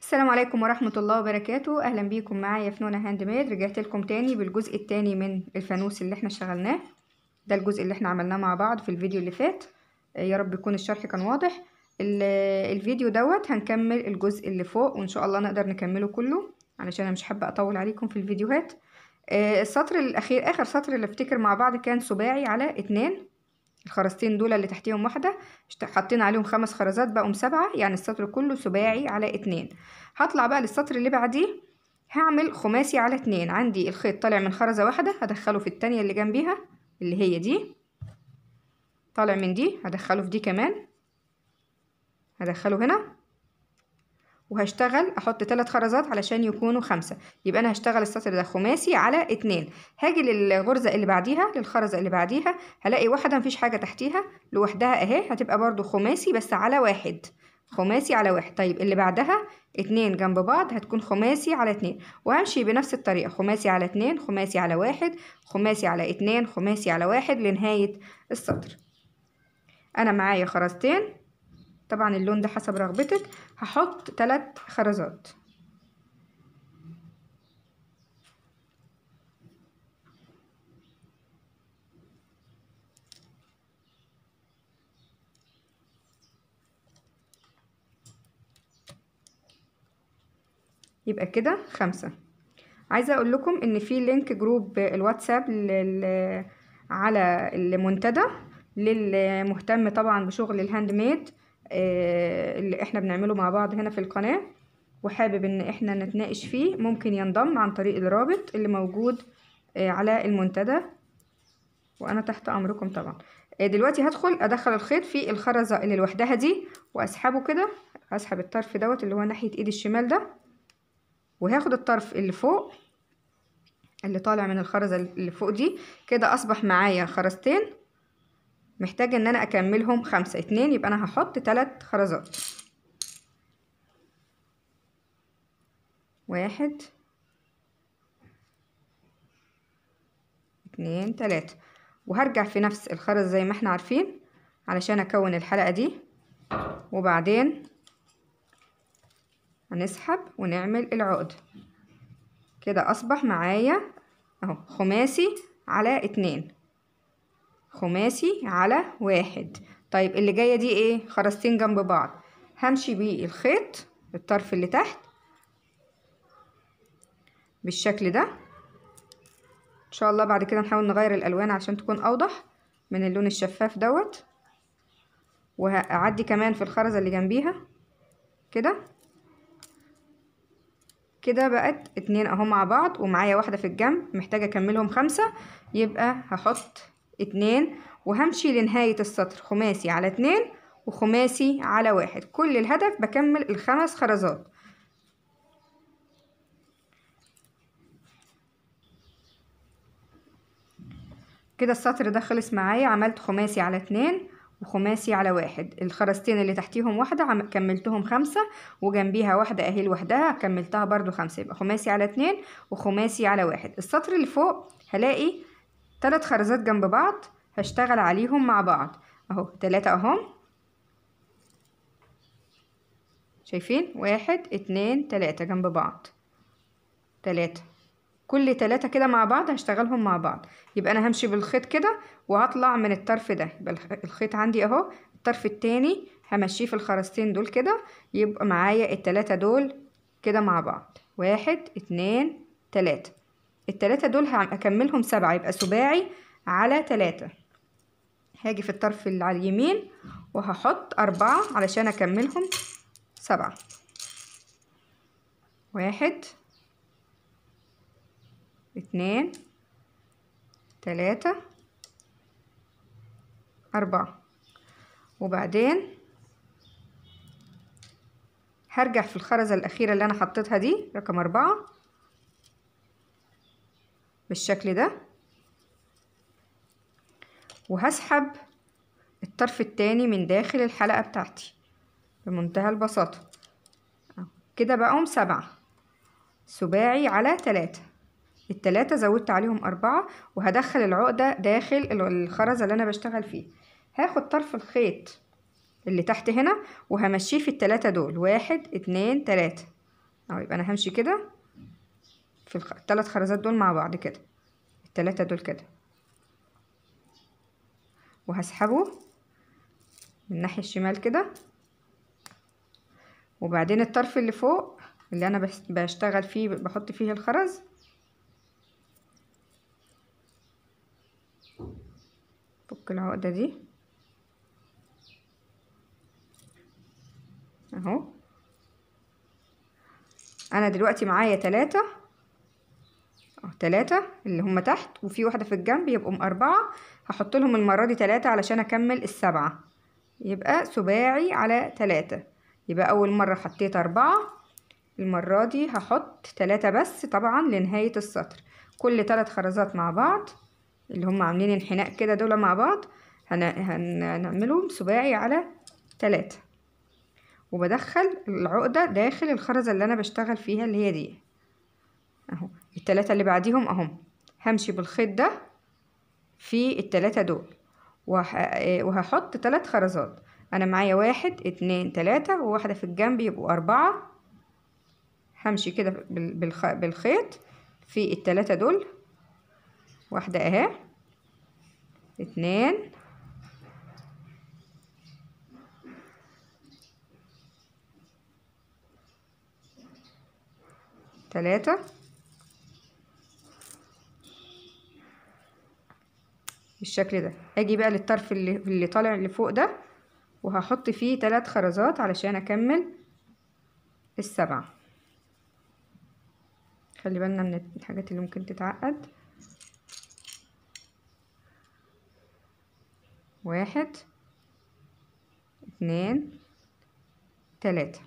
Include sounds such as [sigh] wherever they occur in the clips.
السلام عليكم ورحمة الله وبركاته أهلا بيكم معايا في نونا هاند ميد رجعت لكم تاني بالجزء التاني من الفانوس اللي احنا شغلناه ده الجزء اللي احنا عملناه مع بعض في الفيديو اللي فات يا رب يكون الشرح كان واضح الفيديو دوت هنكمل الجزء اللي فوق وان شاء الله نقدر نكمله كله علشان انا مش حابة اطول عليكم في الفيديوهات آه، السطر الاخير اخر سطر اللي افتكر مع بعض كان سباعي على اتنين الخرزتين دول اللي تحتيهم واحدة حطينا عليهم خمس خرزات بقوا سبعة يعني السطر كله سباعي على اتنين هطلع بقى للسطر اللي بعديه هعمل خماسي على اتنين عندي الخيط طالع من خرزة واحدة هدخله في التانية اللي جنبيها اللي هي دي طالع من دي هدخله في دي كمان هدخله هنا وهشتغل احط ثلاث خرزات علشان يكونوا خمسة يبقى انا هشتغل السطر ده خماسي على اتنين هاجي للغرزة اللي بعديها للخرزة اللي بعديها هلاقي واحدة مفيش حاجة تحتيها لوحدها اهي هتبقى برده خماسي بس على واحد خماسي على واحد طيب اللي بعدها اتنين جنب بعض هتكون خماسي على اتنين وهمشي بنفس الطريقة خماسي على اتنين خماسي على واحد خماسي على اتنين خماسي على واحد لنهاية السطر انا معايا خرزتين طبعا اللون ده حسب رغبتك هحط تلات خرزات يبقى كده خمسة عايزة اقول لكم ان في لينك جروب الواتساب لل... على المنتدى للمهتم طبعا بشغل الهاند ميد آه، اللي احنا بنعمله مع بعض هنا في القناة وحابب ان احنا نتناقش فيه ممكن ينضم عن طريق الرابط اللي موجود آه، على المنتدى وانا تحت امركم طبعا آه، دلوقتي هدخل ادخل الخيط في الخرزة اللي لوحدها دي واسحبه كده هسحب الطرف دوت اللي هو ناحية ايدي الشمال ده وهاخد الطرف اللي فوق اللي طالع من الخرزة اللي فوق دي كده اصبح معايا خرزتين محتاجة ان انا اكملهم خمسة اتنين يبقى انا هحط تلات خرزات واحد اتنين تلاتة وهرجع في نفس الخرز زي ما احنا عارفين علشان اكون الحلقة دي وبعدين هنسحب ونعمل العقد كده اصبح معايا اهو خماسي على اتنين خماسي على واحد طيب اللي جاية دي ايه خرستين جنب بعض همشي بالخيط الطرف اللي تحت بالشكل ده ان شاء الله بعد كده نحاول نغير الالوان عشان تكون اوضح من اللون الشفاف دوت وهعدي كمان في الخرزة اللي جنبيها كده كده بقت اتنين اهو مع بعض ومعايا واحدة في الجنب محتاجة اكملهم خمسة يبقى هحط اتنين وهمشي لنهاية السطر خماسي على اتنين وخماسي على واحد كل الهدف بكمل الخمس خرزات كده السطر ده خلص معايا عملت خماسي على اتنين وخماسي على واحد الخرزتين اللي تحتيهم واحدة كملتهم خمسة وجنبيها واحدة اهي لوحدها كملتها برضو خمسة يبقى خماسي على اتنين وخماسي على واحد السطر اللي فوق هلاقي تلات خرزات جنب بعض هشتغل عليهم مع بعض اهو تلاتة اهم شايفين واحد اتنين تلاتة جنب بعض تلاتة كل تلاتة كده مع بعض هشتغلهم مع بعض يبقى انا همشي بالخيط كده وهطلع من الطرف ده يبقى الخيط عندي اهو الطرف التاني همشيه في الخرزتين دول كده يبقى معايا التلاتة دول كده مع بعض واحد اتنين تلاتة التلاتة دول هكملهم سبعة يبقى سباعي على تلاتة هاجي في الطرف اللي على اليمين وهحط أربعة علشان أكملهم سبعة واحد اتنين تلاتة أربعة وبعدين هرجع في الخرزة الأخيرة اللي أنا حطيتها دي رقم أربعة بالشكل ده وهسحب الطرف التاني من داخل الحلقة بتاعتي بمنتهى البساطة كده بقوم سبعة سباعي على تلاتة التلاتة زودت عليهم أربعة وهدخل العقدة داخل الخرزة اللي أنا بشتغل فيه هاخد طرف الخيط اللي تحت هنا وهمشيه في التلاتة دول واحد اتنين تلاتة اهو يبقى أنا همشي كده في الثلاث خرزات دول مع بعض كده الثلاثة دول كده وهسحبه من الناحية الشمال كده وبعدين الطرف اللي فوق اللي انا بشتغل فيه بحط فيه الخرز فك العقدة دي اهو انا دلوقتي معايا ثلاثة اهو تلاتة اللي هما تحت وفي واحدة في الجنب يبقوا أربعة هحط لهم المرة دي تلاتة علشان أكمل السبعة يبقى سباعي على تلاتة يبقى أول مرة حطيت أربعة المرة دي هحط تلاتة بس طبعا لنهاية السطر كل تلات خرزات مع بعض اللي هم عاملين انحناء كده دول مع بعض هن... هنعملهم سباعي على تلاتة وبدخل العقدة داخل الخرزة اللي أنا بشتغل فيها اللي هي دي اهو التلاتة اللي بعديهم اهم همشي بالخيط ده في التلاتة دول آه، وهحط تلات خرزات انا معايا واحد اتنين تلاتة وواحدة في الجنب يبقوا اربعة همشي كده بالخيط في التلاتة دول واحدة اهي اتنين تلاتة بالشكل ده اجي بقى للطرف اللي, اللي طالع لفوق ده وهحط فيه تلات خرزات علشان اكمل السبعة خلي بالنا من الحاجات اللي ممكن تتعقد واحد اتنين تلاتة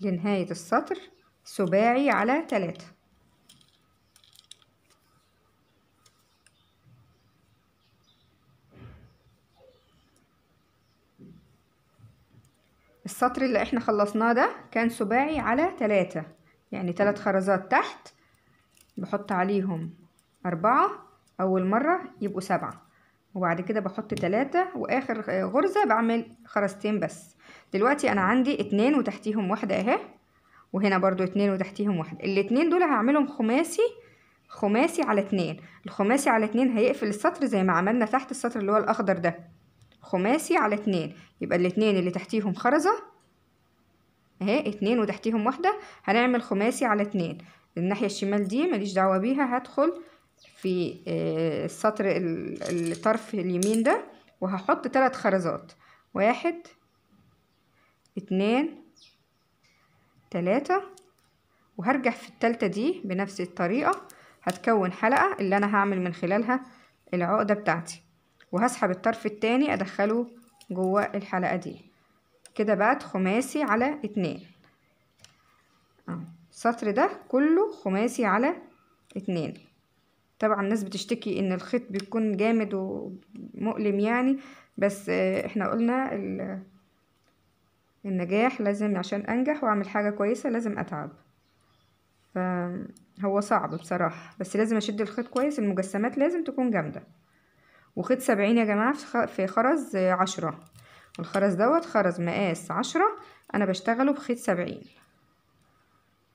لنهاية السطر سباعي على تلاتة السطر اللي احنا خلصناه ده كان سباعي على تلاتة يعني تلات خرزات تحت بحط عليهم أربعة أول مرة يبقوا سبعة وبعد كده بحط تلاتة وآخر غرزة بعمل خرزتين بس دلوقتي انا عندي اتنين وتحتيهم واحدة اهي وهنا برضو اتنين وتحتيهم واحدة الاتنين دول هعملهم خماسي خماسي على اتنين الخماسي على اتنين هيقفل السطر زي ما عملنا تحت السطر اللي هو الاخضر ده خماسي على اتنين يبقى الاتنين اللي تحتيهم خرزة اهي اتنين وتحتيهم واحدة هنعمل خماسي على اتنين الناحية الشمال دي ماليش دعوة بيها هدخل في آه، السطر الطرف اليمين ده وهحط تلات خرزات واحد اتنين تلاتة وهرجع في التالتة دي بنفس الطريقة هتكون حلقة اللي أنا هعمل من خلالها العقدة بتاعتي وهسحب الطرف التاني أدخله جوه الحلقة دي كده بقت خماسي على اتنين السطر ده كله خماسي على اتنين طبعا الناس بتشتكي ان الخيط بيكون جامد ومؤلم يعني بس احنا قلنا النجاح لازم عشان أنجح وأعمل حاجة كويسة لازم أتعب هو صعب بصراحة بس لازم أشد الخيط كويس المجسمات لازم تكون جامدة وخيط سبعين يا جماعة في خرز عشرة والخرز دوت خرز مقاس عشرة أنا بشتغله بخيط سبعين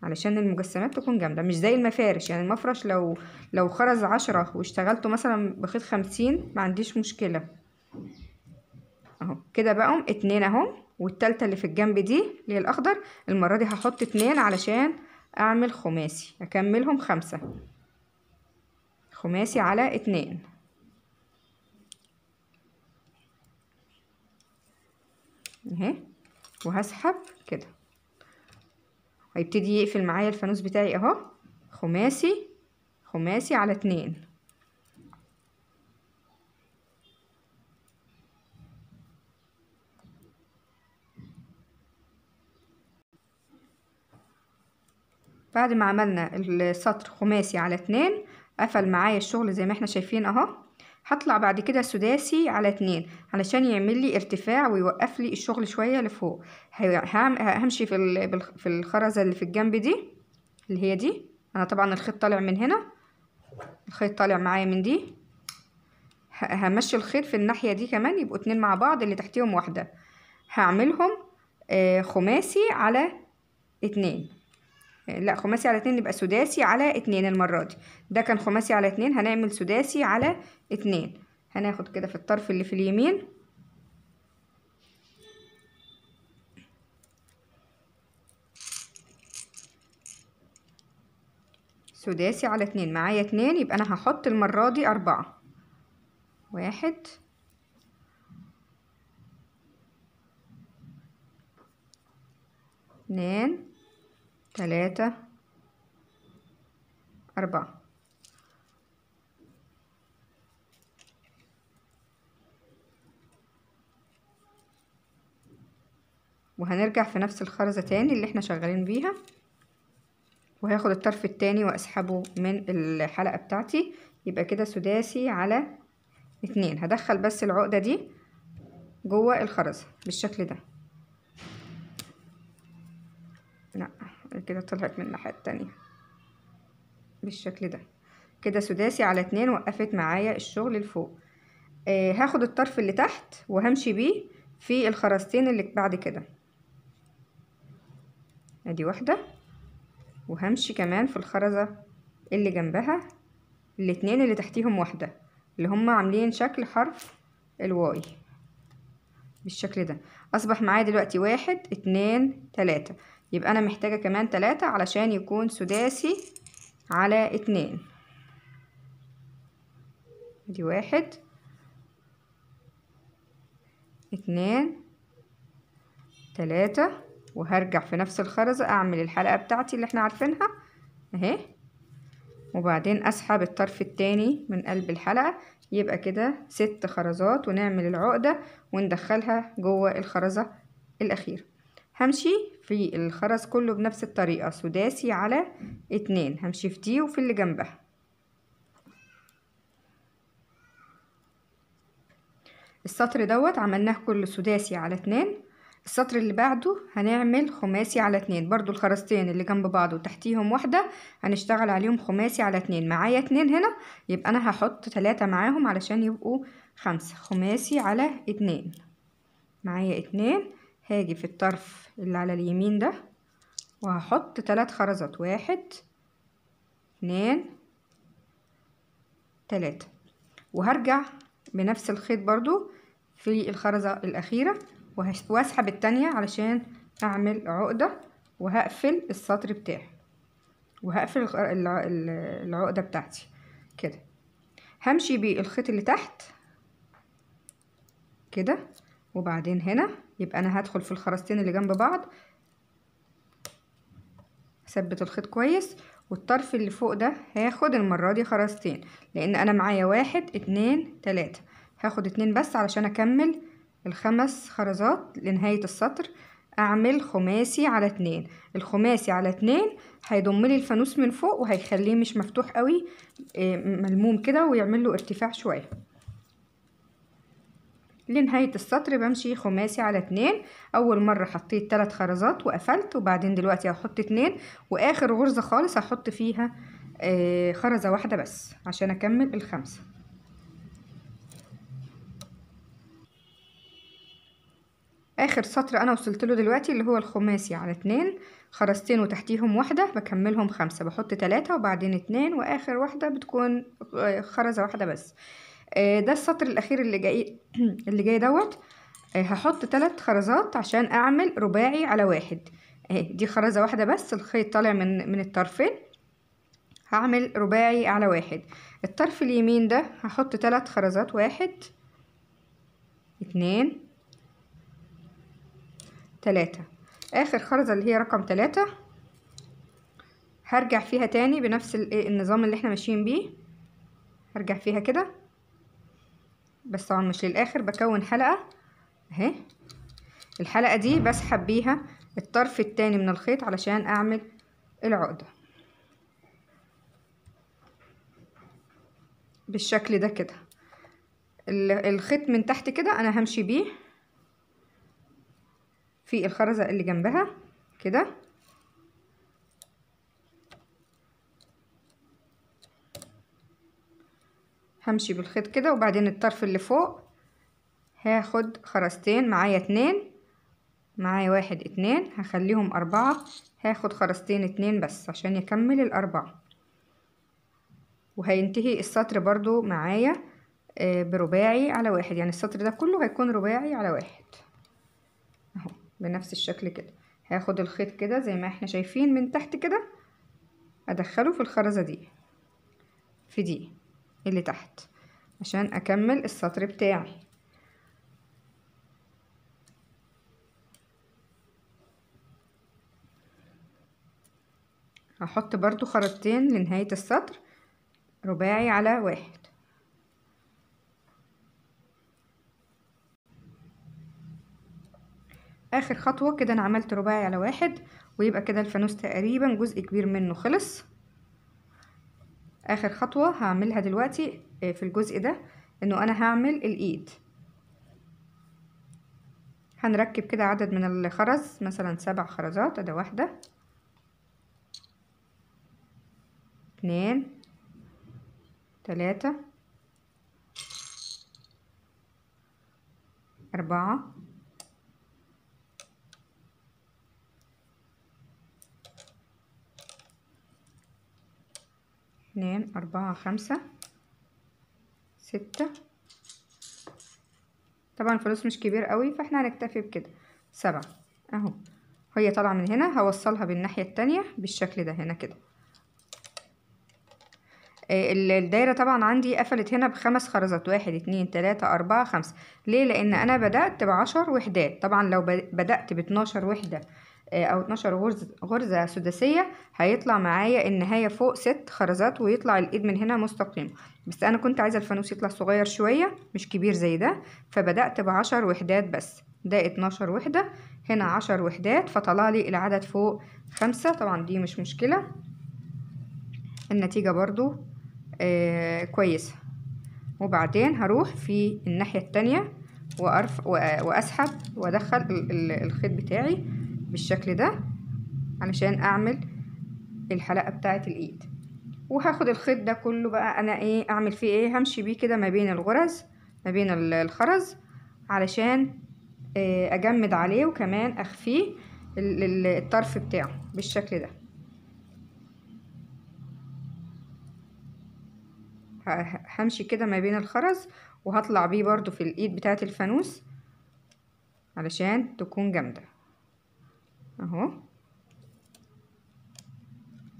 علشان المجسمات تكون جامدة مش زي المفارش يعني المفرش لو لو خرز عشرة واشتغلته مثلا بخيط خمسين معنديش مشكلة اهو كده بقوا اتنين اهم والتالتة اللي في الجنب دي اللي هي الأخضر المرة دي هحط اتنين علشان أعمل خماسي أكملهم خمسة خماسي على اتنين اهي وهسحب كده هيبتدي يقفل معايا الفانوس بتاعي اهو خماسي خماسي على اتنين بعد ما عملنا السطر خماسي على اتنين قفل معايا الشغل زي ما احنا شايفين اهو هطلع بعد كده سداسي على اتنين علشان يعمل لي ارتفاع ويوقف لي الشغل شوية لفوق همشي في الخرزة اللي في الجنب دي اللي هي دي انا طبعا الخيط طالع من هنا الخيط طالع معايا من دي همشي الخيط في الناحية دي كمان يبقوا اتنين مع بعض اللي تحتيهم واحدة هعملهم آه، خماسي على اتنين آه، لا خماسي على اتنين يبقى سداسي على اتنين المرة دي ده كان خماسي على اتنين هنعمل سداسي على اتنين هناخد كده في الطرف اللي في اليمين سداسي على اتنين معايا اتنين يبقى انا هحط المرة دي اربعة واحد اتنين ثلاثة أربعة وهنرجع في نفس الخرزة تاني اللي احنا شغالين بيها وهاخد الطرف التاني واسحبه من الحلقة بتاعتي يبقى كده سداسي على اتنين هدخل بس العقدة دي جوه الخرزة بالشكل ده كده طلعت من الناحية التانية بالشكل ده كده سداسي على اتنين وقفت معايا الشغل لفوق آه هاخد الطرف اللي تحت وهمشي بيه في الخرستين اللي بعد كده ادي واحدة وهمشي كمان في الخرزة اللي جنبها الاتنين اللي تحتيهم واحدة اللي هما عاملين شكل حرف الواي بالشكل ده اصبح معايا دلوقتي واحد اتنين تلاتة يبقى أنا محتاجة كمان تلاتة علشان يكون سداسي على اتنين دي واحد اتنين تلاتة وهرجع في نفس الخرزة أعمل الحلقة بتاعتي اللي احنا عارفينها اهي وبعدين أسحب الطرف التاني من قلب الحلقة يبقى كده ست خرزات ونعمل العقدة وندخلها جوه الخرزة الأخيرة همشي في الخرز كله بنفس الطريقة سداسي على اتنين همشي في دي وفي اللي جنبها السطر دوت عملناه كله سداسي على اتنين السطر اللي بعده هنعمل خماسي على اتنين برضو الخرزتين اللي جنب بعض وتحتيهم واحدة هنشتغل عليهم خماسي على اتنين معايا اتنين هنا يبقى انا هحط تلاتة معاهم علشان يبقوا خمسة خماسي على اتنين معايا اتنين هاجي في الطرف اللي على اليمين ده وهحط تلات خرزات واحد اتنين تلاتة وهرجع بنفس الخيط برضو في الخرزة الأخيرة واسحب التانية علشان أعمل عقدة وهقفل السطر بتاعي وهقفل العقدة بتاعتي كده همشي بالخيط اللي تحت كده وبعدين هنا يبقى انا هدخل في الخرستين اللي جنب بعض ثبت الخيط كويس والطرف اللي فوق ده هاخد المرة دي خرستين لان انا معايا واحد اتنين تلاتة هاخد اتنين بس علشان اكمل الخمس خرزات لنهاية السطر اعمل خماسي على اتنين الخماسي على اتنين هيضم لي الفانوس من فوق وهيخليه مش مفتوح قوي آه، ملموم كده ويعمل له ارتفاع شويه لنهاية السطر بمشي خماسي على اتنين اول مرة حطيت تلات خرزات وقفلت وبعدين دلوقتي هحط اتنين واخر غرزة خالص هحط فيها آه، خرزة واحدة بس عشان اكمل الخمسة اخر سطر انا وصلت له دلوقتي اللي هو الخماسي على اتنين خرزتين وتحتيهم واحدة بكملهم خمسة بحط تلاتة وبعدين اتنين واخر واحدة بتكون آه، خرزة واحدة بس آه، ده السطر الاخير اللي جاي [clears throat] اللي جاي دوت آه، هحط ثلاث خرزات عشان اعمل رباعي على واحد اهي دي خرزه واحده بس الخيط طالع من من الطرفين هعمل رباعي على واحد الطرف اليمين ده هحط ثلاث خرزات واحد اتنين تلاتة اخر خرزة اللي هي رقم تلاتة هرجع فيها تاني بنفس إيه، النظام اللي احنا ماشيين بيه هرجع فيها كده بس طبعا مش للاخر بكون حلقه اهي الحلقه دي بسحب بيها الطرف التاني من الخيط علشان اعمل العقده بالشكل ده كده الخيط من تحت كده انا همشي بيه في الخرزه اللي جنبها كده همشي بالخيط كده وبعدين الطرف اللي فوق هاخد خرستين معايا اتنين معايا واحد اتنين هخليهم اربعة هاخد خرستين اتنين بس عشان يكمل الاربعة وهينتهي السطر برضو معايا آه، برباعي على واحد يعني السطر ده كله هيكون رباعي على واحد اهو بنفس الشكل كده هاخد الخيط كده زي ما احنا شايفين من تحت كده ادخله في الخرزة دي في دي اللي تحت عشان اكمل السطر بتاعي هحط برضو خرطتين لنهاية السطر رباعي على واحد اخر خطوة كده انا عملت رباعي على واحد ويبقى كده الفانوس تقريبا جزء كبير منه خلص اخر خطوة هعملها دلوقتي آه، في الجزء ده انه انا هعمل الايد هنركب كده عدد من الخرز مثلا سبع خرزات ادي واحدة اتنين تلاتة أربعة اتنين أربعة خمسة ستة طبعا الفلوس مش كبير قوي فاحنا هنكتفي بكده سبعة اهو هي طالعة من هنا هوصلها بالناحية التانية بالشكل ده هنا كده آه، الدايرة طبعا عندي قفلت هنا بخمس خرزات واحد اتنين تلاتة أربعة خمسة ليه لأن أنا بدأت بعشر وحدات طبعا لو بدأت باتناشر وحدة او 12 غرزة سداسية هيطلع معايا النهاية فوق ست خرزات ويطلع الايد من هنا مستقيم بس انا كنت عايزة الفانوس يطلع صغير شوية مش كبير زي ده فبدأت بعشر وحدات بس ده 12 وحدة هنا عشر وحدات فطلع لي العدد فوق خمسة طبعا دي مش مشكلة النتيجة برضو آه كويسة وبعدين هروح في الناحية التانية وأرف وأسحب وأدخل الخيط بتاعي بالشكل ده علشان اعمل الحلقة بتاعة الايد وهاخد الخيط ده كله بقى انا ايه اعمل فيه ايه همشي بيه كده ما بين الغرز ما بين الخرز علشان آه، اجمد عليه وكمان اخفيه الطرف بتاعه بالشكل ده همشي كده ما بين الخرز وهطلع بيه برضو في الايد بتاعه الفانوس علشان تكون جامده اهو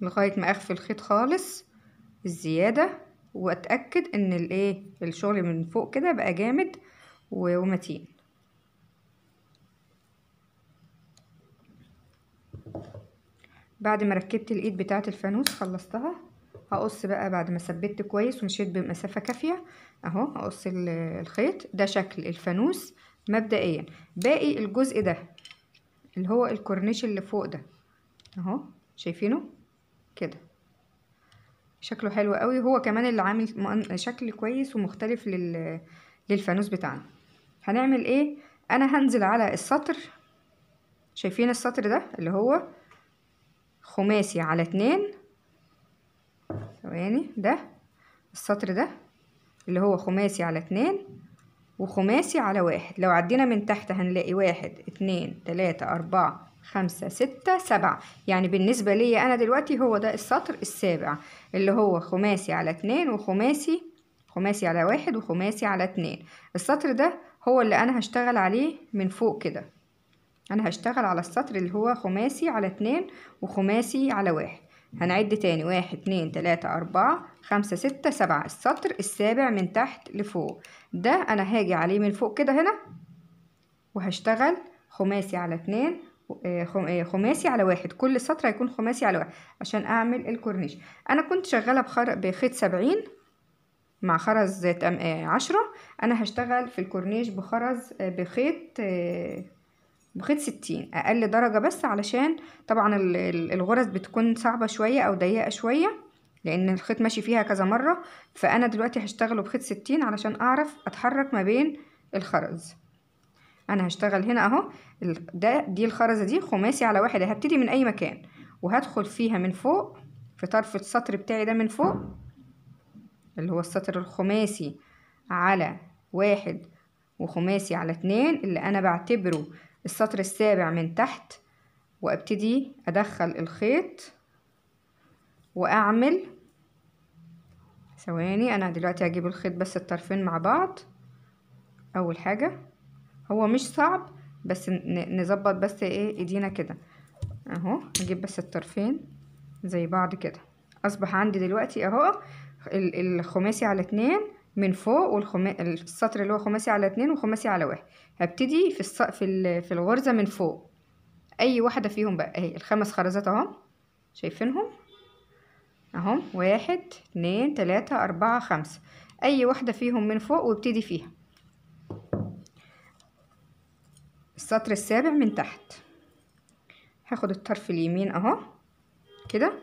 لغايه ما اخفي الخيط خالص الزياده واتاكد ان الايه الشغل من فوق كده بقى جامد ومتين بعد ما ركبت الايد بتاعه الفانوس خلصتها هقص بقى بعد ما ثبتت كويس ومشيت بمسافه كافيه اهو هقص الخيط ده شكل الفانوس مبدئيا باقي الجزء ده اللي هو الكورنيش اللي فوق ده اهو شايفينه كده شكله حلو قوي هو كمان اللي عامل شكل كويس ومختلف لل... للفانوس بتاعنا هنعمل ايه انا هنزل على السطر شايفين السطر ده اللي هو خماسي على اتنين ثواني ده السطر ده اللي هو خماسي على اتنين وخماسي على واحد لو عدينا من تحت هنلاقي واحد اتنين تلاتة أربعة خمسة ستة سبعة يعني بالنسبة لي أنا دلوقتي هو ده السطر السابع اللي هو خماسي على اتنين وخماسي خماسي على واحد وخماسي على اتنين السطر ده هو اللي أنا هشتغل عليه من فوق كده أنا هشتغل على السطر اللي هو خماسي على اتنين وخماسي على واحد هنعد تاني واحد اتنين تلاتة أربعة خمسة ستة سبعة السطر السابع من تحت لفوق ده أنا هاجي عليه من فوق كده هنا وهشتغل خماسي على اتنين آه، آه، خماسي على واحد كل سطر هيكون خماسي على واحد عشان أعمل الكورنيش أنا كنت شغالة بخر... بخيط سبعين مع خرز آه، عشرة أنا هشتغل في الكورنيش بخرز بخيط بخيط ستين أقل درجة بس علشان طبعا الغرز بتكون صعبة شوية أو ضيقة شوية لان الخيط ماشي فيها كذا مرة فانا دلوقتي هشتغله بخيط ستين علشان اعرف اتحرك ما بين الخرز انا هشتغل هنا اهو ده دي الخرزة دي خماسي على واحد هبتدي من اي مكان وهدخل فيها من فوق في طرف السطر بتاعي ده من فوق اللي هو السطر الخماسي على واحد وخماسي على اتنين اللي انا بعتبره السطر السابع من تحت وابتدي ادخل الخيط واعمل ثواني انا دلوقتي هجيب الخيط بس الطرفين مع بعض اول حاجة هو مش صعب بس نظبط بس ايه ايدينا كده اهو نجيب بس الطرفين زي بعض كده اصبح عندي دلوقتي اهو الخماسي على اتنين من فوق والسطر اللي هو خماسي على اتنين وخماسي على واحد هبتدي في الص... في في الغرزه من فوق اي واحده فيهم بقى اهي الخمس خرزات اهو شايفينهم اهم واحد اتنين تلاتة اربعة خمسة اي واحدة فيهم من فوق وابتدي فيها السطر السابع من تحت هاخد الطرف اليمين اهو كده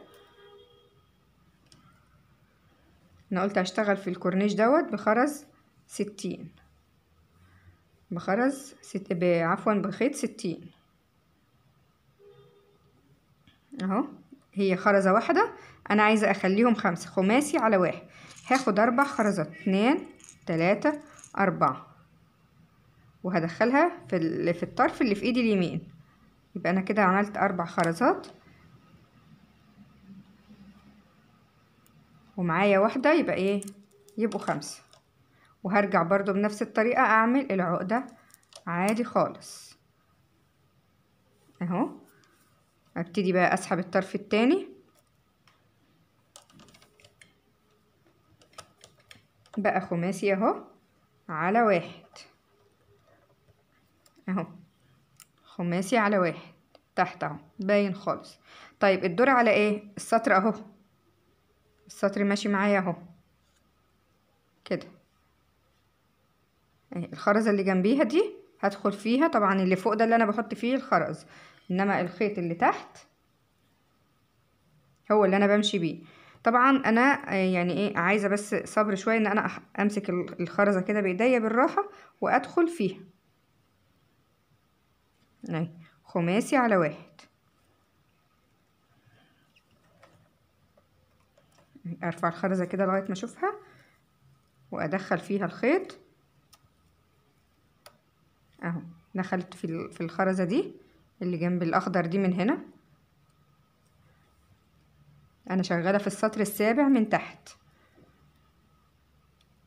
انا قلت هشتغل في الكورنيش دوت بخرز ستين بخرز ست عفوا بخيط ستين اهو هي خرزة واحدة انا عايزة اخليهم خمسة خماسي على واحد هاخد اربع خرزات اتنين تلاتة اربعة وهدخلها في, في الطرف اللي في ايدي اليمين يبقى انا كده عملت اربع خرزات ومعايا واحدة يبقى ايه يبقوا خمسة وهرجع برضو بنفس الطريقة اعمل العقدة عادي خالص اهو ابتدي بقى اسحب الطرف التاني بقى خماسي اهو على واحد اهو خماسي على واحد تحت اهو باين خالص طيب الدور على ايه السطر اهو السطر ماشي معايا اهو كده اهي الخرزة اللي جنبيها دي هدخل فيها طبعا اللي فوق ده اللي انا بحط فيه الخرز انما الخيط اللي تحت هو اللي انا بمشي بيه طبعا انا يعني ايه عايزه بس صبر شويه ان انا امسك الخرزه كده بايديا بالراحه وادخل فيها خماسي على واحد ارفع الخرزه كده لغايه ما اشوفها وادخل فيها الخيط اهو دخلت في الخرزه دي اللي جنب الاخضر دي من هنا انا شغاله في السطر السابع من تحت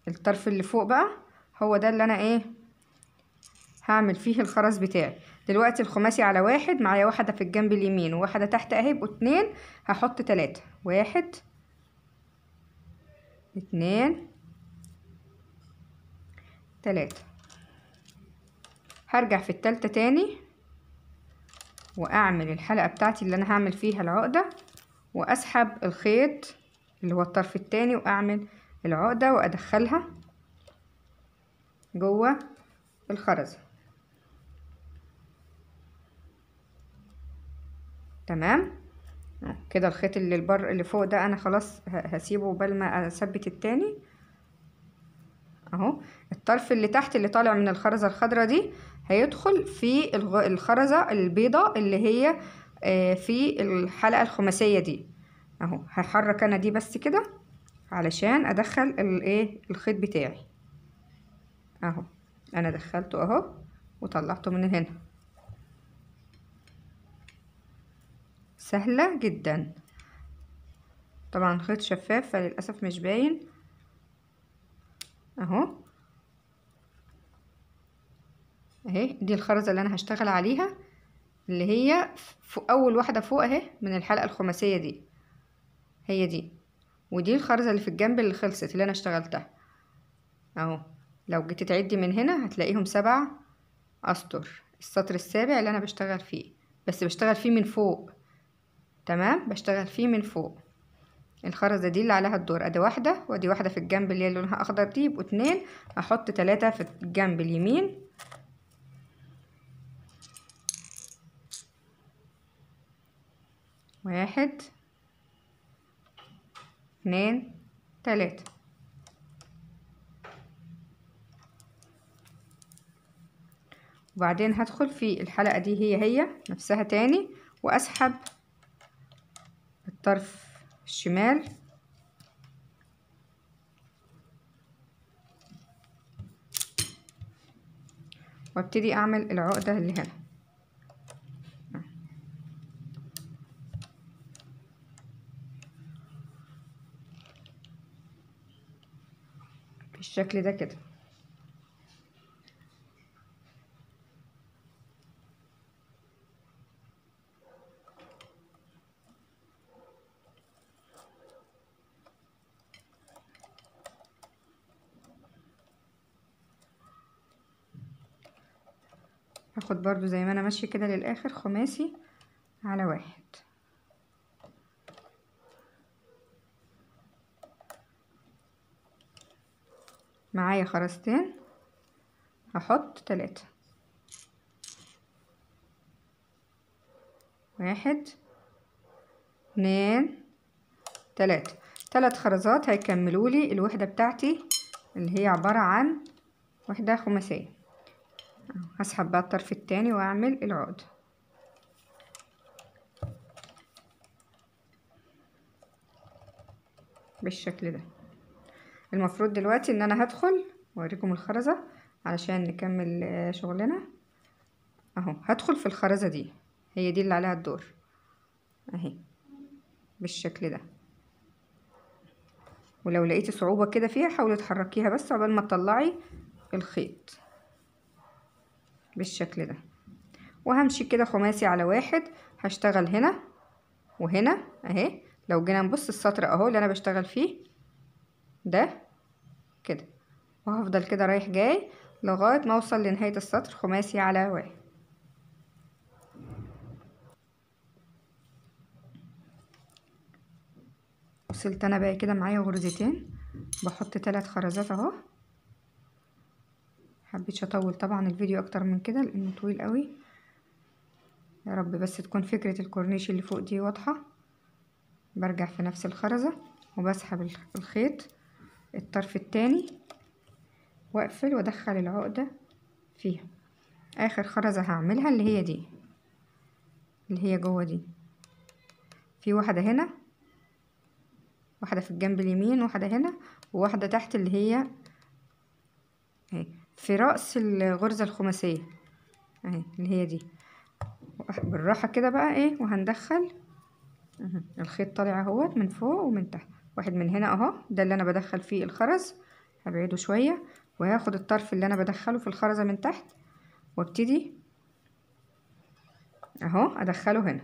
الطرف اللي فوق بقى هو ده اللي انا ايه هعمل فيه الخرز بتاعي دلوقتي الخماسي على واحد معايا واحده في الجنب اليمين وواحده تحت اهي يبقوا اتنين هحط تلاته واحد اتنين تلاته هرجع في التالتة تاني واعمل الحلقة بتاعتي اللي انا هعمل فيها العقدة واسحب الخيط اللي هو الطرف التاني واعمل العقدة وادخلها جوه الخرزة تمام كده الخيط اللي البر اللي فوق ده انا خلاص هسيبه بل ما اثبت التاني اهو الطرف اللي تحت اللي طالع من الخرزة الخضراء دي هيدخل في الخرزة البيضة اللي هي آه، في الحلقة الخماسية دي اهو هحرك انا دي بس كده علشان ادخل الايه الخيط بتاعي اهو انا دخلته اهو وطلعته من هنا سهلة جدا طبعا خيط شفاف فللأسف مش باين اهو اهي دي الخرزة اللي انا هشتغل عليها اللي هي اول واحده فوق اهي من الحلقه الخماسيه دي هي دي ودي الخرزه اللي في الجنب اللي خلصت اللي انا اشتغلتها اهو لو جيت تعدي من هنا هتلاقيهم سبع اسطر السطر السابع اللي انا بشتغل فيه بس بشتغل فيه من فوق تمام بشتغل فيه من فوق الخرزه دي اللي عليها الدور ادي واحده وادي واحده في الجنب اللي هي لونها اخضر دي يبقوا اتنين احط تلاتة في الجنب اليمين واحد اثنين ثلاثة وبعدين هدخل في الحلقة دي هي هي نفسها تاني وأسحب الطرف الشمال وابتدي أعمل العقدة اللي هنا بالشكل ده كده هاخد برضو زي ما انا ماشيه كده للاخر خماسي على واحد معايا خرزتين هحط تلاتة واحد اتنين تلاتة تلات خرزات هيكملولي الوحدة بتاعتي اللي هي عبارة عن وحدة خماسية هسحب بقى الطرف التاني واعمل العقدة بالشكل ده المفروض دلوقتي ان انا هدخل واوريكم الخرزة علشان نكمل آه، شغلنا اهو هدخل في الخرزة دي هي دي اللي عليها الدور اهي بالشكل ده ولو لقيتي صعوبة كده فيها حاولي تحركيها بس عقبال ما تطلعي الخيط بالشكل ده وهمشي كده خماسي على واحد هشتغل هنا وهنا اهي لو جينا نبص السطر اهو اللي انا بشتغل فيه ده كده وهفضل كده رايح جاي لغاية ما اوصل لنهاية السطر خماسي على واحد وصلت انا بقى كده معايا غرزتين بحط ثلاث خرزات اهو حبيتش اطول طبعا الفيديو اكتر من كده لانه طويل قوي يا رب بس تكون فكرة الكورنيش اللي فوق دي واضحة برجع في نفس الخرزة وبسحب الخيط الطرف التاني واقفل وادخل العقدة فيها اخر خرزة هعملها اللي هي دي اللي هي جوه دي في واحدة هنا واحدة في الجنب اليمين واحدة هنا وواحدة تحت اللي هي اهي في رأس الغرزة الخماسية اهي اللي هي دي بالراحة كده بقى ايه وهندخل الخيط طالع اهوت من فوق ومن تحت واحد من هنا اهو ده اللي انا بدخل فيه الخرز هبعده شوية وهاخد الطرف اللي انا بدخله في الخرزة من تحت وابتدي اهو ادخله هنا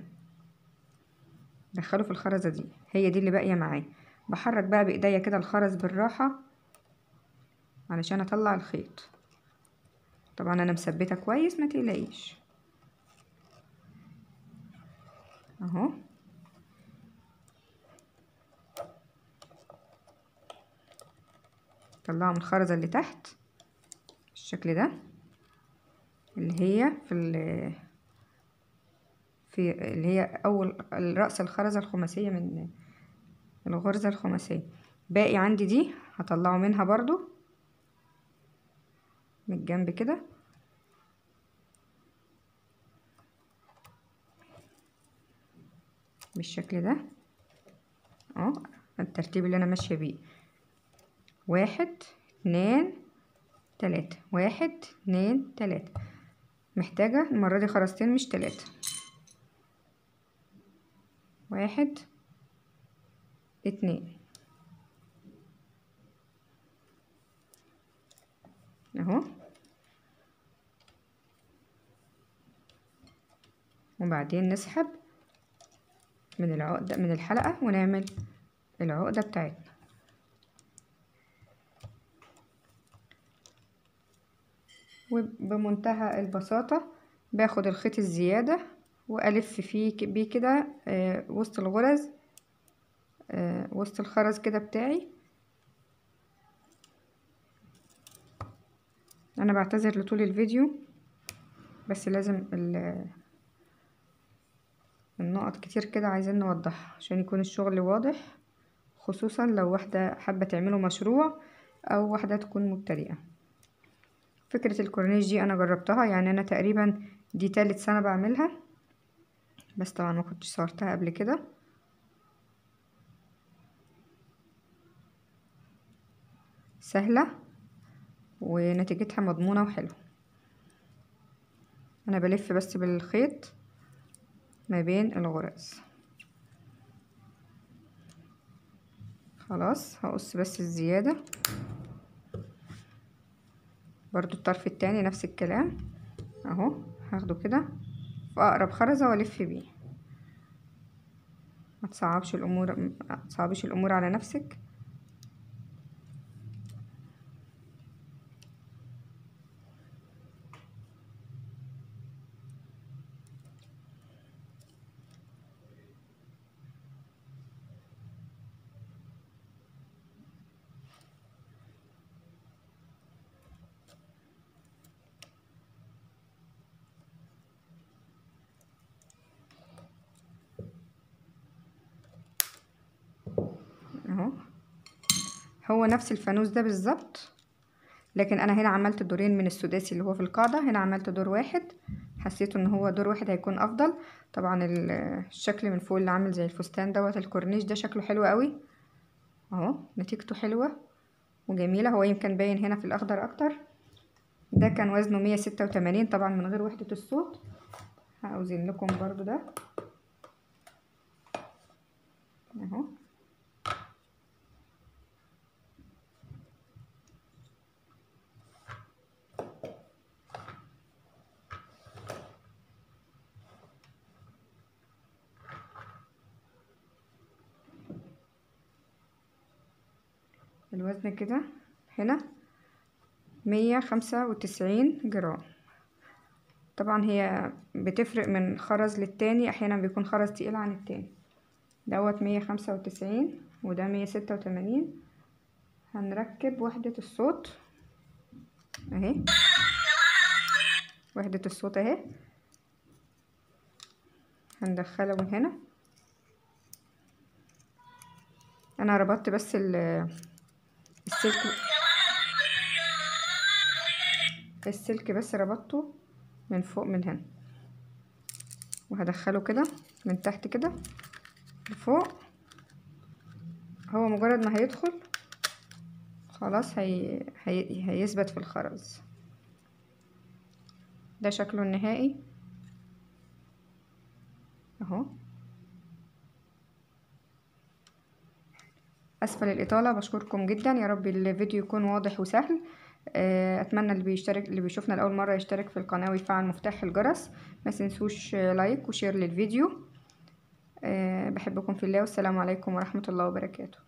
ادخله في الخرزة دي هي دي اللي باقية معايا بحرك بقى بايديا كده الخرز بالراحة علشان اطلع الخيط طبعا انا مثبتة كويس ما تقلقيش اهو طلعها من الخرزة اللي تحت بالشكل ده اللي هي في ال في اللي هي اول رأس الخرزة الخماسية من الغرزة الخماسية باقي عندي دي هطلعه منها برضو من الجنب كده بالشكل ده اهو الترتيب اللي انا ماشيه بيه واحد اتنين تلاتة واحد اتنين تلاتة محتاجة المرة دي خرزتين مش تلاتة واحد اتنين اهو وبعدين نسحب من العقدة من الحلقة ونعمل العقدة بتاعتنا وبمنتهى البساطة باخد الخيط الزيادة وألف فيه بيه كده آه، وسط الغرز آه، وسط الخرز كده بتاعي أنا بعتذر لطول الفيديو بس لازم النقط كتير كده عايزين نوضحها عشان يكون الشغل واضح خصوصا لو واحدة حابة تعمله مشروع أو واحدة تكون مبتدئة فكرة الكورنيش دي أنا جربتها يعني أنا تقريبا دي تالت سنة بعملها بس طبعا ما كنتش صورتها قبل كده سهلة ونتيجتها مضمونة وحلوة أنا بلف بس بالخيط ما بين الغرز خلاص هقص بس الزيادة برضو الطرف التاني نفس الكلام اهو هاخده كده في اقرب خرزه والف بيه ما تصعبش الامور ما تصعبش الامور على نفسك هو نفس الفانوس ده بالظبط لكن انا هنا عملت دورين من السداسي اللي هو في القاعدة هنا عملت دور واحد حسيت ان هو دور واحد هيكون افضل طبعا الشكل من فوق اللي عامل زي الفستان دوت الكورنيش ده شكله حلو قوي اهو نتيجته حلوة وجميلة هو يمكن باين هنا في الاخضر اكتر ده كان وزنه مية ستة وتمانين طبعا من غير وحدة الصوت هأوزن لكم برضو ده اهو الوزن كده هنا مية خمسة وتسعين جرام طبعا هي بتفرق من خرز للتاني احيانا بيكون خرز تقيل عن التاني دوت مية خمسة وتسعين وده مية ستة وتمانين هنركب وحدة الصوت اهي وحدة الصوت اهي هندخلها من هنا انا ربطت بس ال السلك السلك بس ربطته من فوق من هنا وهدخله كده من تحت كده لفوق هو مجرد ما هيدخل خلاص هي... هي... هيثبت في الخرز ده شكله النهائي اهو أسفل الإطالة بشكركم جدا يا رب الفيديو يكون واضح وسهل آه، اتمنى اللي بيشترك اللي بيشوفنا لاول مره يشترك في القناه ويفعل مفتاح الجرس ما تنسوش لايك وشير للفيديو آه، بحبكم في الله والسلام عليكم ورحمه الله وبركاته